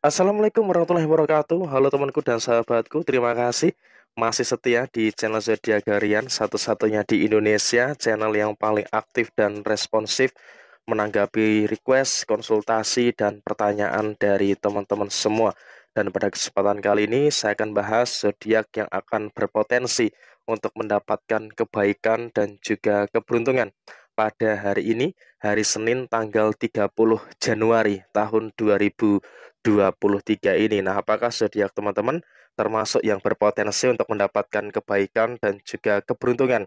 Assalamualaikum warahmatullahi wabarakatuh. Halo temanku dan sahabatku, terima kasih masih setia di channel Harian satu-satunya di Indonesia, channel yang paling aktif dan responsif menanggapi request, konsultasi, dan pertanyaan dari teman-teman semua. Dan pada kesempatan kali ini saya akan bahas zodiak yang akan berpotensi untuk mendapatkan kebaikan dan juga keberuntungan pada hari ini, hari Senin tanggal 30 Januari tahun 2021. 23 ini. Nah, apakah zodiak teman-teman termasuk yang berpotensi untuk mendapatkan kebaikan dan juga keberuntungan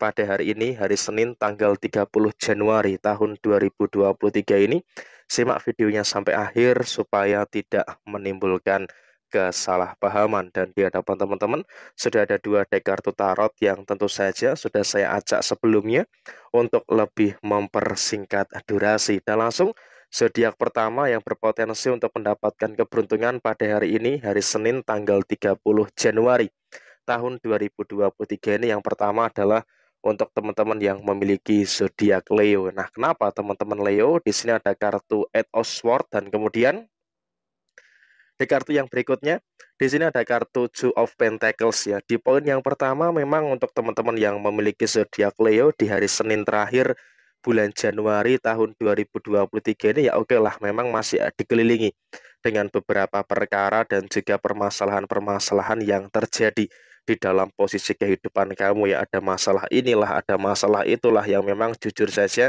pada hari ini, hari Senin tanggal 30 Januari tahun 2023 ini? Simak videonya sampai akhir supaya tidak menimbulkan kesalahpahaman dan di hadapan teman-teman sudah ada dua deck kartu tarot yang tentu saja sudah saya ajak sebelumnya untuk lebih mempersingkat durasi dan langsung zodiak pertama yang berpotensi untuk mendapatkan keberuntungan pada hari ini, hari Senin tanggal 30 Januari tahun 2023 ini yang pertama adalah untuk teman-teman yang memiliki zodiak Leo. Nah, kenapa teman-teman Leo? Di sini ada kartu Eight of Swords dan kemudian di kartu yang berikutnya, di sini ada kartu Two of Pentacles ya. Di poin yang pertama memang untuk teman-teman yang memiliki zodiak Leo di hari Senin terakhir bulan Januari tahun 2023 ini ya oke lah memang masih dikelilingi dengan beberapa perkara dan juga permasalahan-permasalahan yang terjadi di dalam posisi kehidupan kamu ya ada masalah inilah ada masalah itulah yang memang jujur saja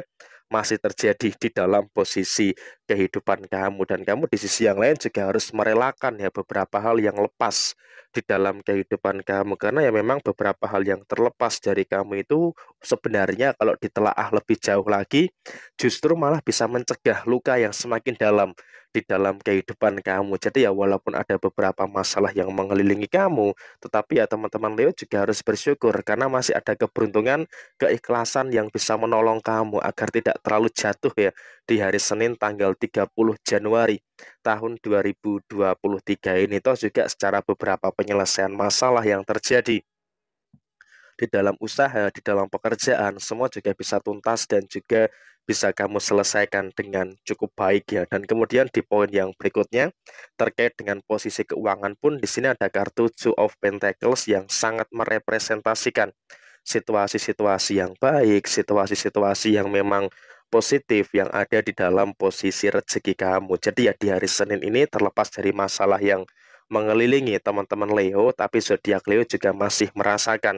masih terjadi di dalam posisi kehidupan kamu dan kamu di sisi yang lain juga harus merelakan ya beberapa hal yang lepas di dalam kehidupan kamu karena ya memang beberapa hal yang terlepas dari kamu itu sebenarnya kalau ditelaah lebih jauh lagi justru malah bisa mencegah luka yang semakin dalam di dalam kehidupan kamu. Jadi ya walaupun ada beberapa masalah yang mengelilingi kamu, tetapi ya teman-teman Leo juga harus bersyukur karena masih ada keberuntungan, keikhlasan yang bisa menolong kamu agar tidak terlalu jatuh ya di hari Senin tanggal 30 Januari tahun 2023 ini toh juga secara beberapa penyelesaian masalah yang terjadi di dalam usaha, di dalam pekerjaan, semua juga bisa tuntas dan juga bisa kamu selesaikan dengan cukup baik ya. Dan kemudian di poin yang berikutnya terkait dengan posisi keuangan pun di sini ada kartu Two of Pentacles yang sangat merepresentasikan situasi-situasi yang baik, situasi-situasi yang memang positif yang ada di dalam posisi rezeki kamu. Jadi ya di hari Senin ini terlepas dari masalah yang mengelilingi teman-teman Leo, tapi zodiak Leo juga masih merasakan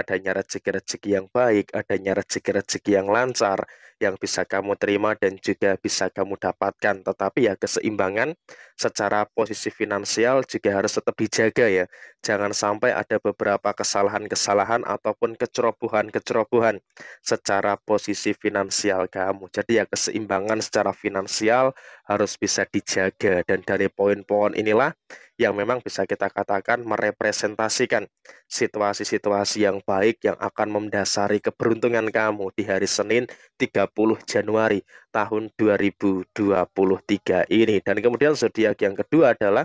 adanya rezeki-rezeki yang baik, adanya rezeki-rezeki yang lancar yang bisa kamu terima dan juga bisa kamu dapatkan. Tetapi ya keseimbangan secara posisi finansial juga harus tetap dijaga ya. Jangan sampai ada beberapa kesalahan-kesalahan ataupun kecerobohan-kecerobohan secara posisi finansial kamu. Jadi ya keseimbangan secara finansial harus bisa dijaga dan dari poin-poin inilah yang memang bisa kita katakan merepresentasikan situasi-situasi yang terbaik yang akan mendasari keberuntungan kamu di hari Senin 30 Januari tahun 2023 ini. Dan kemudian zodiak yang kedua adalah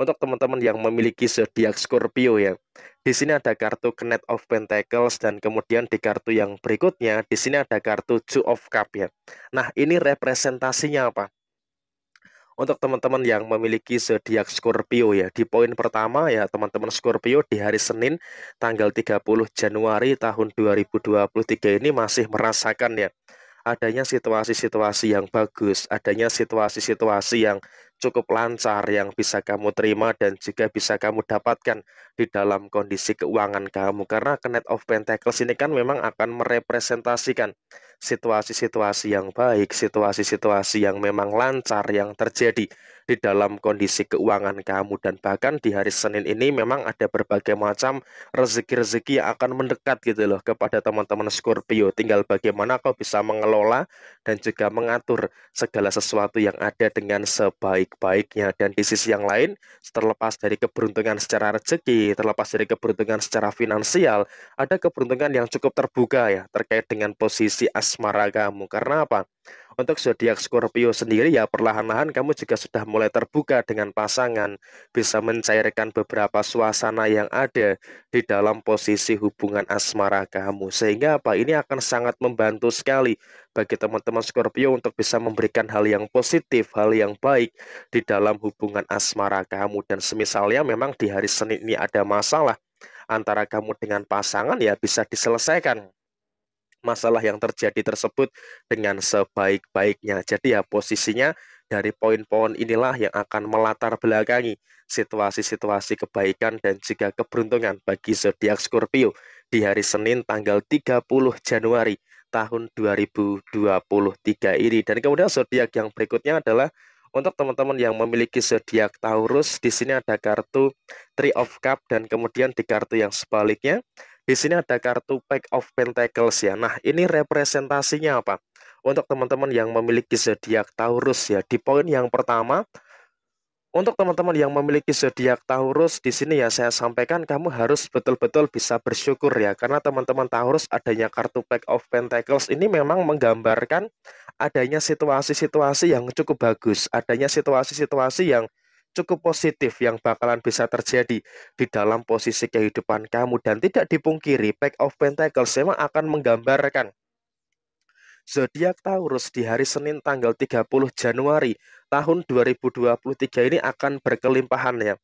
untuk teman-teman yang memiliki zodiak Scorpio ya. Di sini ada kartu Knight of Pentacles dan kemudian di kartu yang berikutnya di sini ada kartu Two of Cup ya. Nah, ini representasinya apa? untuk teman-teman yang memiliki zodiak Scorpio ya. Di poin pertama ya teman-teman Scorpio di hari Senin tanggal 30 Januari tahun 2023 ini masih merasakan ya adanya situasi-situasi yang bagus, adanya situasi-situasi yang cukup lancar yang bisa kamu terima dan juga bisa kamu dapatkan di dalam kondisi keuangan kamu karena Knight of Pentacles ini kan memang akan merepresentasikan situasi-situasi yang baik, situasi-situasi yang memang lancar yang terjadi di dalam kondisi keuangan kamu dan bahkan di hari Senin ini memang ada berbagai macam rezeki-rezeki yang akan mendekat gitu loh kepada teman-teman Scorpio. Tinggal bagaimana kau bisa mengelola dan juga mengatur segala sesuatu yang ada dengan sebaik-baiknya dan di sisi yang lain terlepas dari keberuntungan secara rezeki, terlepas dari keberuntungan secara finansial, ada keberuntungan yang cukup terbuka ya terkait dengan posisi as asmaragamu. Karena apa? Untuk zodiak Scorpio sendiri ya perlahan-lahan kamu juga sudah mulai terbuka dengan pasangan, bisa mencairkan beberapa suasana yang ada di dalam posisi hubungan asmara kamu. Sehingga apa? Ini akan sangat membantu sekali bagi teman-teman Scorpio untuk bisa memberikan hal yang positif, hal yang baik di dalam hubungan asmara kamu dan semisalnya memang di hari Senin ini ada masalah antara kamu dengan pasangan ya bisa diselesaikan masalah yang terjadi tersebut dengan sebaik-baiknya. Jadi ya posisinya dari poin-poin inilah yang akan melatar belakangi situasi-situasi kebaikan dan juga keberuntungan bagi zodiak Scorpio di hari Senin tanggal 30 Januari tahun 2023 ini. Dan kemudian zodiak yang berikutnya adalah untuk teman-teman yang memiliki zodiak Taurus, di sini ada kartu Three of Cup dan kemudian di kartu yang sebaliknya di sini ada kartu Pack of Pentacles ya. Nah, ini representasinya apa? Untuk teman-teman yang memiliki zodiak Taurus ya. Di poin yang pertama, untuk teman-teman yang memiliki zodiak Taurus di sini ya saya sampaikan kamu harus betul-betul bisa bersyukur ya karena teman-teman Taurus adanya kartu Pack of Pentacles ini memang menggambarkan adanya situasi-situasi yang cukup bagus, adanya situasi-situasi yang cukup positif yang bakalan bisa terjadi di dalam posisi kehidupan kamu dan tidak dipungkiri Pack of Pentacles memang akan menggambarkan zodiak Taurus di hari Senin tanggal 30 Januari tahun 2023 ini akan berkelimpahan ya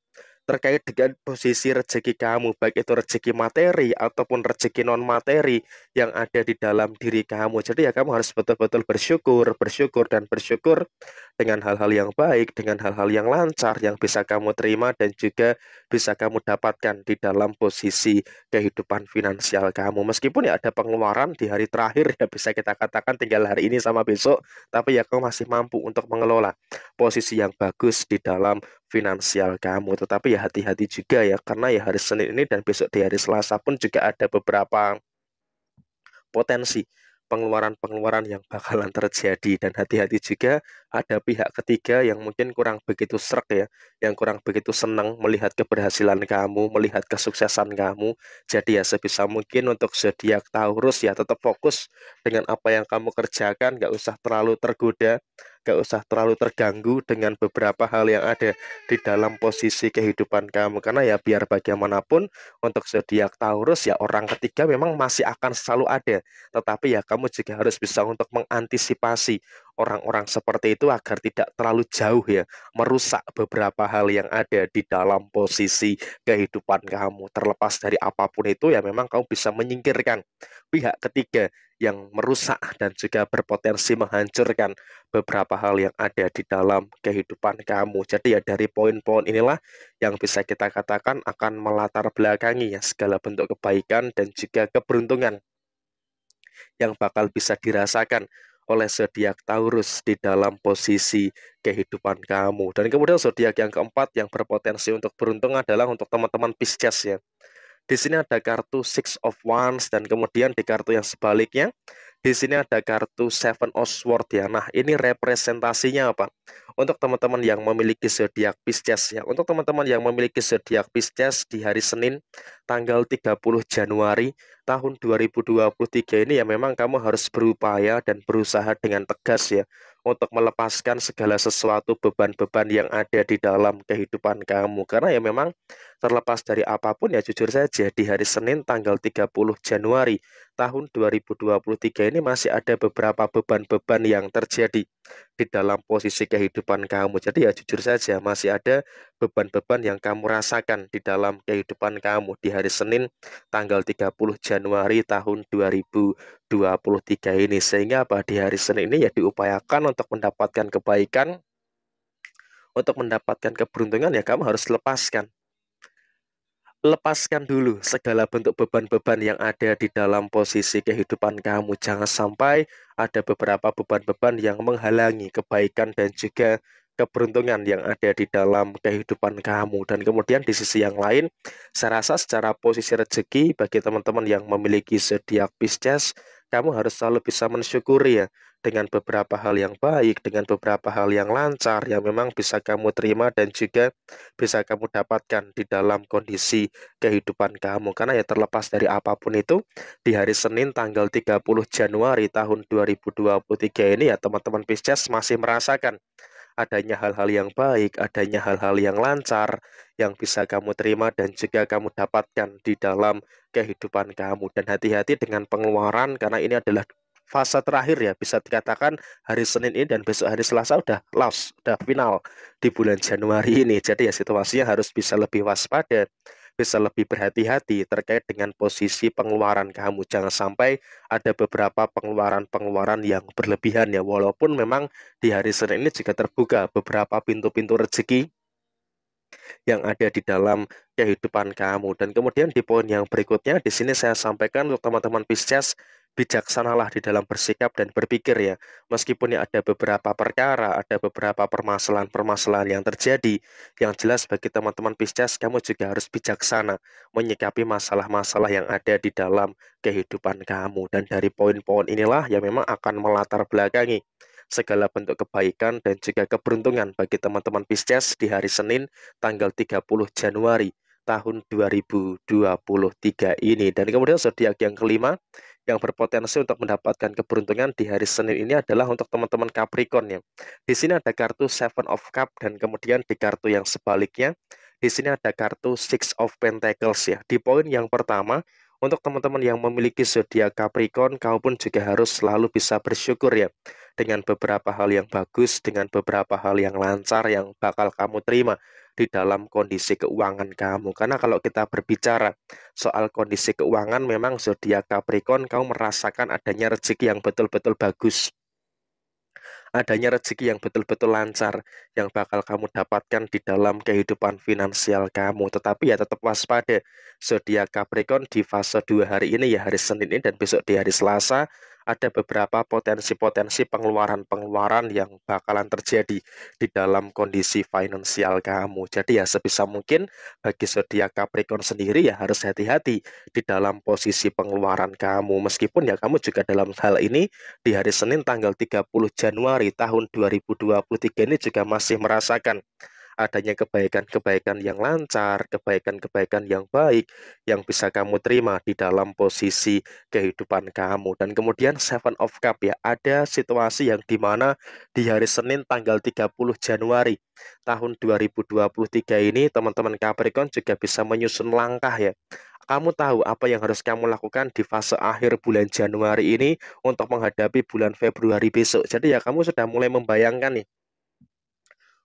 terkait dengan posisi rezeki kamu, baik itu rezeki materi ataupun rezeki non materi yang ada di dalam diri kamu. Jadi ya kamu harus betul-betul bersyukur, bersyukur dan bersyukur dengan hal-hal yang baik, dengan hal-hal yang lancar yang bisa kamu terima dan juga bisa kamu dapatkan di dalam posisi kehidupan finansial kamu. Meskipun ya ada pengeluaran di hari terakhir ya bisa kita katakan tinggal hari ini sama besok, tapi ya kamu masih mampu untuk mengelola posisi yang bagus di dalam finansial kamu. Tetapi ya hati-hati juga ya, karena ya hari Senin ini dan besok di hari Selasa pun juga ada beberapa potensi pengeluaran-pengeluaran yang bakalan terjadi dan hati-hati juga ada pihak ketiga yang mungkin kurang begitu serak ya yang kurang begitu senang melihat keberhasilan kamu, melihat kesuksesan kamu. Jadi ya sebisa mungkin untuk zodiak Taurus ya tetap fokus dengan apa yang kamu kerjakan, nggak usah terlalu tergoda, nggak usah terlalu terganggu dengan beberapa hal yang ada di dalam posisi kehidupan kamu. Karena ya biar bagaimanapun untuk zodiak Taurus ya orang ketiga memang masih akan selalu ada, tetapi ya kamu juga harus bisa untuk mengantisipasi orang-orang seperti itu agar tidak terlalu jauh ya merusak beberapa hal yang ada di dalam posisi kehidupan kamu terlepas dari apapun itu ya memang kamu bisa menyingkirkan pihak ketiga yang merusak dan juga berpotensi menghancurkan beberapa hal yang ada di dalam kehidupan kamu. Jadi ya dari poin-poin inilah yang bisa kita katakan akan melatar belakangi ya segala bentuk kebaikan dan juga keberuntungan yang bakal bisa dirasakan oleh zodiak Taurus di dalam posisi kehidupan kamu. Dan kemudian zodiak yang keempat yang berpotensi untuk beruntung adalah untuk teman-teman Pisces ya. Di sini ada kartu Six of Wands dan kemudian di kartu yang sebaliknya di sini ada kartu Seven of Swords ya. Nah, ini representasinya apa? Untuk teman-teman yang memiliki zodiak Pisces ya. Untuk teman-teman yang memiliki zodiak Pisces di hari Senin tanggal 30 Januari tahun 2023 ini ya memang kamu harus berupaya dan berusaha dengan tegas ya untuk melepaskan segala sesuatu beban-beban yang ada di dalam kehidupan kamu karena ya memang Terlepas dari apapun ya jujur saja di hari Senin tanggal 30 Januari tahun 2023 ini masih ada beberapa beban-beban yang terjadi di dalam posisi kehidupan kamu. Jadi ya jujur saja masih ada beban-beban yang kamu rasakan di dalam kehidupan kamu di hari Senin tanggal 30 Januari tahun 2023 ini. Sehingga apa di hari Senin ini ya diupayakan untuk mendapatkan kebaikan untuk mendapatkan keberuntungan ya kamu harus lepaskan lepaskan dulu segala bentuk beban-beban yang ada di dalam posisi kehidupan kamu. Jangan sampai ada beberapa beban-beban yang menghalangi kebaikan dan juga keberuntungan yang ada di dalam kehidupan kamu dan kemudian di sisi yang lain saya rasa secara posisi rezeki bagi teman-teman yang memiliki zodiak Pisces kamu harus selalu bisa mensyukuri ya dengan beberapa hal yang baik dengan beberapa hal yang lancar yang memang bisa kamu terima dan juga bisa kamu dapatkan di dalam kondisi kehidupan kamu karena ya terlepas dari apapun itu di hari Senin tanggal 30 Januari tahun 2023 ini ya teman-teman Pisces masih merasakan adanya hal-hal yang baik, adanya hal-hal yang lancar yang bisa kamu terima dan juga kamu dapatkan di dalam kehidupan kamu. Dan hati-hati dengan pengeluaran karena ini adalah fase terakhir ya bisa dikatakan hari Senin ini dan besok hari Selasa udah last, udah final di bulan Januari ini. Jadi ya situasinya harus bisa lebih waspada bisa lebih berhati-hati terkait dengan posisi pengeluaran kamu. Jangan sampai ada beberapa pengeluaran-pengeluaran yang berlebihan ya. Walaupun memang di hari Senin ini juga terbuka beberapa pintu-pintu rezeki yang ada di dalam kehidupan kamu. Dan kemudian di poin yang berikutnya di sini saya sampaikan untuk teman-teman Pisces bijaksanalah di dalam bersikap dan berpikir ya. Meskipun ya ada beberapa perkara, ada beberapa permasalahan-permasalahan yang terjadi, yang jelas bagi teman-teman Pisces kamu juga harus bijaksana menyikapi masalah-masalah yang ada di dalam kehidupan kamu. Dan dari poin-poin inilah yang memang akan melatar belakangi segala bentuk kebaikan dan juga keberuntungan bagi teman-teman Pisces di hari Senin tanggal 30 Januari tahun 2023 ini. Dan kemudian zodiak yang kelima yang berpotensi untuk mendapatkan keberuntungan di hari Senin ini adalah untuk teman-teman Capricorn ya. Di sini ada kartu Seven of Cup dan kemudian di kartu yang sebaliknya di sini ada kartu Six of Pentacles ya. Di poin yang pertama untuk teman-teman yang memiliki zodiak Capricorn, kau pun juga harus selalu bisa bersyukur ya dengan beberapa hal yang bagus, dengan beberapa hal yang lancar yang bakal kamu terima di dalam kondisi keuangan kamu. Karena kalau kita berbicara soal kondisi keuangan, memang zodiak Capricorn kamu merasakan adanya rezeki yang betul-betul bagus. Adanya rezeki yang betul-betul lancar yang bakal kamu dapatkan di dalam kehidupan finansial kamu. Tetapi ya tetap waspada. Zodiak Capricorn di fase dua hari ini ya hari Senin ini dan besok di hari Selasa ada beberapa potensi-potensi pengeluaran-pengeluaran yang bakalan terjadi di dalam kondisi finansial kamu. Jadi ya sebisa mungkin bagi zodiak Capricorn sendiri ya harus hati-hati di dalam posisi pengeluaran kamu. Meskipun ya kamu juga dalam hal ini di hari Senin tanggal 30 Januari tahun 2023 ini juga masih merasakan adanya kebaikan-kebaikan yang lancar, kebaikan-kebaikan yang baik yang bisa kamu terima di dalam posisi kehidupan kamu. Dan kemudian Seven of Cup ya, ada situasi yang di mana di hari Senin tanggal 30 Januari tahun 2023 ini teman-teman Capricorn juga bisa menyusun langkah ya kamu tahu apa yang harus kamu lakukan di fase akhir bulan Januari ini untuk menghadapi bulan Februari besok. Jadi ya kamu sudah mulai membayangkan nih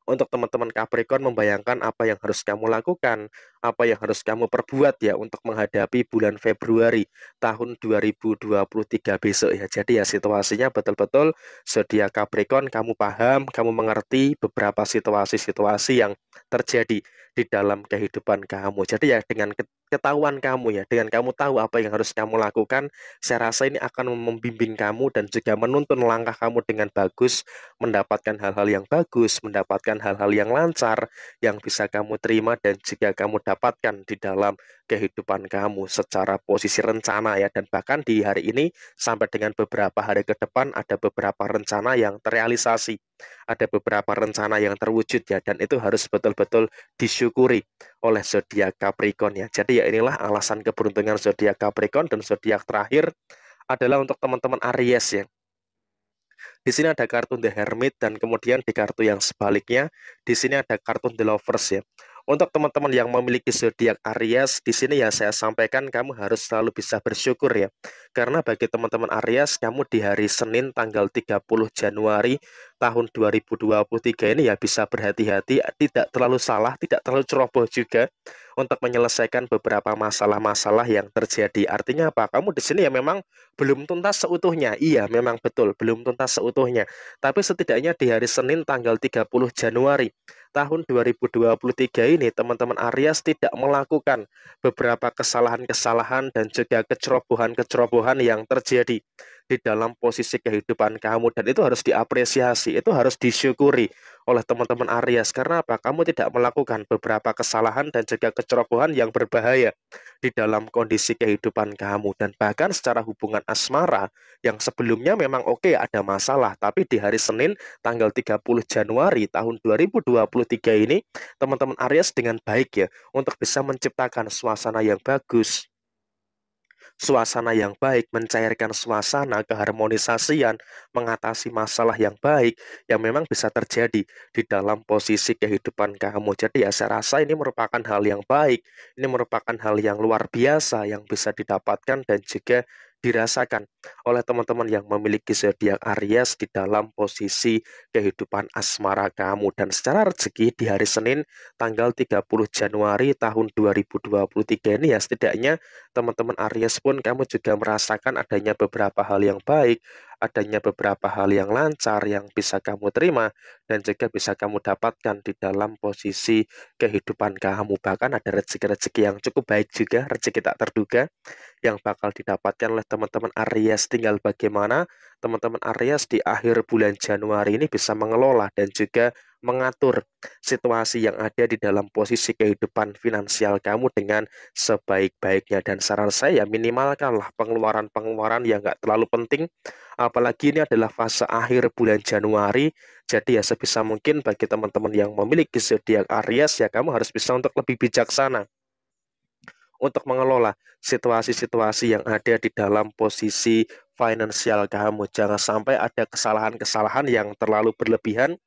untuk teman-teman Capricorn membayangkan apa yang harus kamu lakukan, apa yang harus kamu perbuat ya untuk menghadapi bulan Februari tahun 2023 besok ya. Jadi ya situasinya betul-betul sedia Capricorn kamu paham, kamu mengerti beberapa situasi-situasi yang terjadi di dalam kehidupan kamu. Jadi ya dengan ketahuan kamu ya, dengan kamu tahu apa yang harus kamu lakukan, saya rasa ini akan membimbing kamu dan juga menuntun langkah kamu dengan bagus, mendapatkan hal-hal yang bagus, mendapatkan hal-hal yang lancar yang bisa kamu terima dan juga kamu dapatkan di dalam kehidupan kamu secara posisi rencana ya dan bahkan di hari ini sampai dengan beberapa hari ke depan ada beberapa rencana yang terrealisasi ada beberapa rencana yang terwujud ya dan itu harus betul-betul disyukuri oleh zodiak Capricorn ya. Jadi ya inilah alasan keberuntungan zodiak Capricorn dan zodiak terakhir adalah untuk teman-teman Aries ya. Di sini ada kartu The Hermit dan kemudian di kartu yang sebaliknya di sini ada kartu The Lovers ya. Untuk teman-teman yang memiliki zodiak Aries, di sini ya saya sampaikan kamu harus selalu bisa bersyukur ya. Karena bagi teman-teman Aries, kamu di hari Senin tanggal 30 Januari tahun 2023 ini ya bisa berhati-hati, tidak terlalu salah, tidak terlalu ceroboh juga untuk menyelesaikan beberapa masalah-masalah yang terjadi. Artinya apa? Kamu di sini ya memang belum tuntas seutuhnya. Iya, memang betul, belum tuntas seutuhnya. Tapi setidaknya di hari Senin tanggal 30 Januari tahun 2023 ini teman-teman Aries tidak melakukan beberapa kesalahan-kesalahan dan juga kecerobohan-kecerobohan yang terjadi di dalam posisi kehidupan kamu dan itu harus diapresiasi, itu harus disyukuri oleh teman-teman Aries karena apa? Kamu tidak melakukan beberapa kesalahan dan juga kecerobohan yang berbahaya di dalam kondisi kehidupan kamu dan bahkan secara hubungan asmara yang sebelumnya memang oke okay, ada masalah tapi di hari Senin tanggal 30 Januari tahun 2023 ini teman-teman Aries dengan baik ya untuk bisa menciptakan suasana yang bagus suasana yang baik, mencairkan suasana, keharmonisasian, mengatasi masalah yang baik yang memang bisa terjadi di dalam posisi kehidupan kamu. Jadi ya saya rasa ini merupakan hal yang baik, ini merupakan hal yang luar biasa yang bisa didapatkan dan juga dirasakan oleh teman-teman yang memiliki zodiak Aries di dalam posisi kehidupan asmara kamu dan secara rezeki di hari Senin tanggal 30 Januari tahun 2023 ini ya setidaknya teman-teman Aries pun kamu juga merasakan adanya beberapa hal yang baik, adanya beberapa hal yang lancar yang bisa kamu terima dan juga bisa kamu dapatkan di dalam posisi kehidupan kamu. Bahkan ada rezeki-rezeki yang cukup baik juga, rezeki tak terduga yang bakal didapatkan oleh teman-teman Aries Ya, tinggal bagaimana teman-teman Aries di akhir bulan Januari ini bisa mengelola dan juga mengatur situasi yang ada di dalam posisi kehidupan finansial kamu dengan sebaik-baiknya dan saran saya minimalkanlah pengeluaran-pengeluaran yang nggak terlalu penting apalagi ini adalah fase akhir bulan Januari jadi ya sebisa mungkin bagi teman-teman yang memiliki zodiak Aries ya kamu harus bisa untuk lebih bijaksana untuk mengelola situasi-situasi yang ada di dalam posisi finansial kamu. Jangan sampai ada kesalahan-kesalahan yang terlalu berlebihan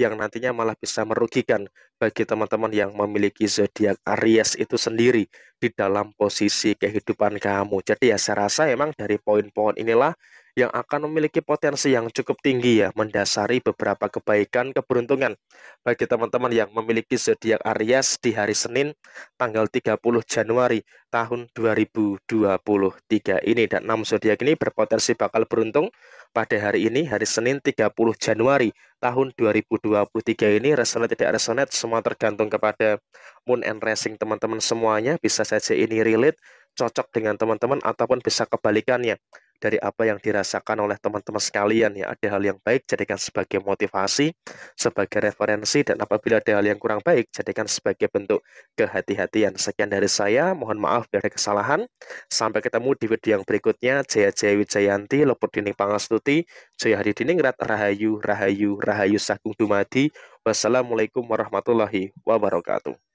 yang nantinya malah bisa merugikan bagi teman-teman yang memiliki zodiak Aries itu sendiri di dalam posisi kehidupan kamu. Jadi ya saya rasa emang dari poin-poin inilah yang akan memiliki potensi yang cukup tinggi ya mendasari beberapa kebaikan keberuntungan bagi teman-teman yang memiliki zodiak Aries di hari Senin tanggal 30 Januari tahun 2023 ini dan 6 zodiak ini berpotensi bakal beruntung pada hari ini hari Senin 30 Januari tahun 2023 ini resonate tidak resonate semua tergantung kepada moon and Rising teman-teman semuanya bisa saja ini relate cocok dengan teman-teman ataupun bisa kebalikannya dari apa yang dirasakan oleh teman-teman sekalian ya. Ada hal yang baik jadikan sebagai motivasi, sebagai referensi dan apabila ada hal yang kurang baik jadikan sebagai bentuk kehati-hatian. Sekian dari saya, mohon maaf bila ada kesalahan. Sampai ketemu di video yang berikutnya. Jaya Jaya Wijayanti, lopur Dining Pangastuti, Jaya Hadi Diningrat, Rahayu, Rahayu, Rahayu sakung Dumadi. Wassalamualaikum warahmatullahi wabarakatuh.